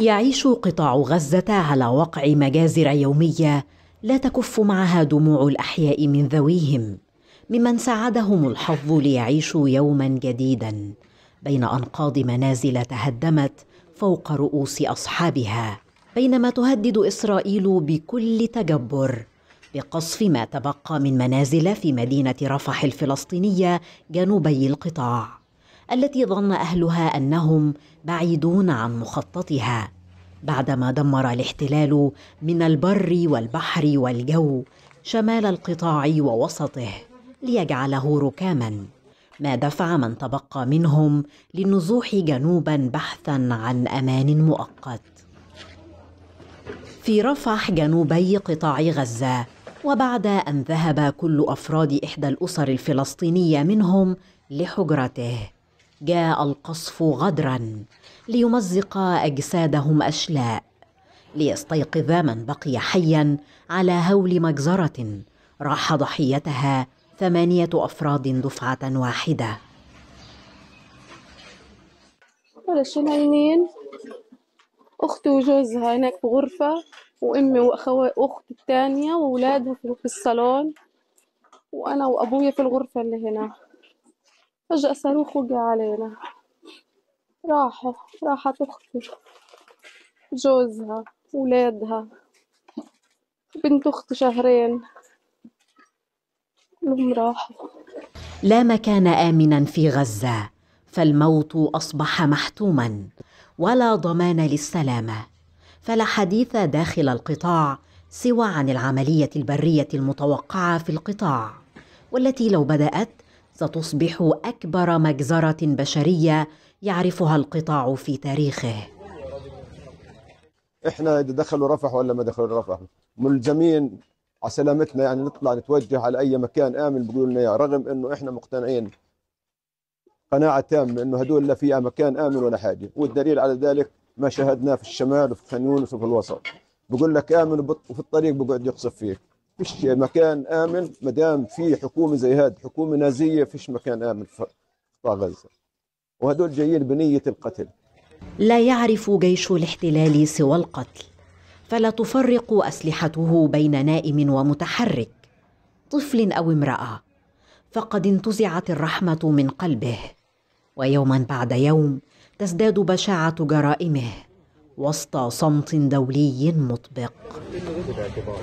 يعيش قطاع غزة على وقع مجازر يومية لا تكف معها دموع الأحياء من ذويهم ممن ساعدهم الحظ ليعيشوا يوما جديدا بين أنقاض منازل تهدمت فوق رؤوس أصحابها بينما تهدد إسرائيل بكل تجبر بقصف ما تبقى من منازل في مدينة رفح الفلسطينية جنوبي القطاع التي ظن اهلها انهم بعيدون عن مخططها بعدما دمر الاحتلال من البر والبحر والجو شمال القطاع ووسطه ليجعله ركاما ما دفع من تبقى منهم للنزوح جنوبا بحثا عن امان مؤقت في رفح جنوبي قطاع غزه وبعد ان ذهب كل افراد احدى الاسر الفلسطينيه منهم لحجرته جاء القصف غدرا ليمزق اجسادهم اشلاء ليستيقظ من بقي حيا على هول مجزره راح ضحيتها ثمانيه افراد دفعه واحده شو اختي وجوزها هناك في غرفه وامي واخو اختي الثانيه واولادها في الصالون وانا وابويا في الغرفه اللي هنا فجأة صاروخ وقع علينا راحوا راحت أختي جوزها ولادها بنت أختي شهرين كلهم راحوا لا مكان آمنا في غزة فالموت أصبح محتوما ولا ضمان للسلامة فلا حديث داخل القطاع سوى عن العملية البرية المتوقعة في القطاع والتي لو بدأت ستصبح أكبر مجزرة بشرية يعرفها القطاع في تاريخه احنا اذا دخلوا رفح ولا ما دخلوا رفح ملزمين على سلامتنا يعني نطلع نتوجه على اي مكان امن بيقولوا لنا اياه رغم انه احنا مقتنعين قناعه تامه انه هدول لا في مكان امن ولا حاجه والدليل على ذلك ما شاهدناه في الشمال وفي خان يونس وفي الوسط بقول لك امن وفي الطريق بقعد يقصف فيك فيش مكان امن ما دام في حكومه زي هاد حكومه نازيه فيش مكان امن في قطاع غزه وهدول جايين بنيه القتل لا يعرف جيش الاحتلال سوى القتل فلا تفرق اسلحته بين نائم ومتحرك طفل او امراه فقد انتزعت الرحمه من قلبه ويوما بعد يوم تزداد بشاعه جرائمه وسط صمت دولي مطبق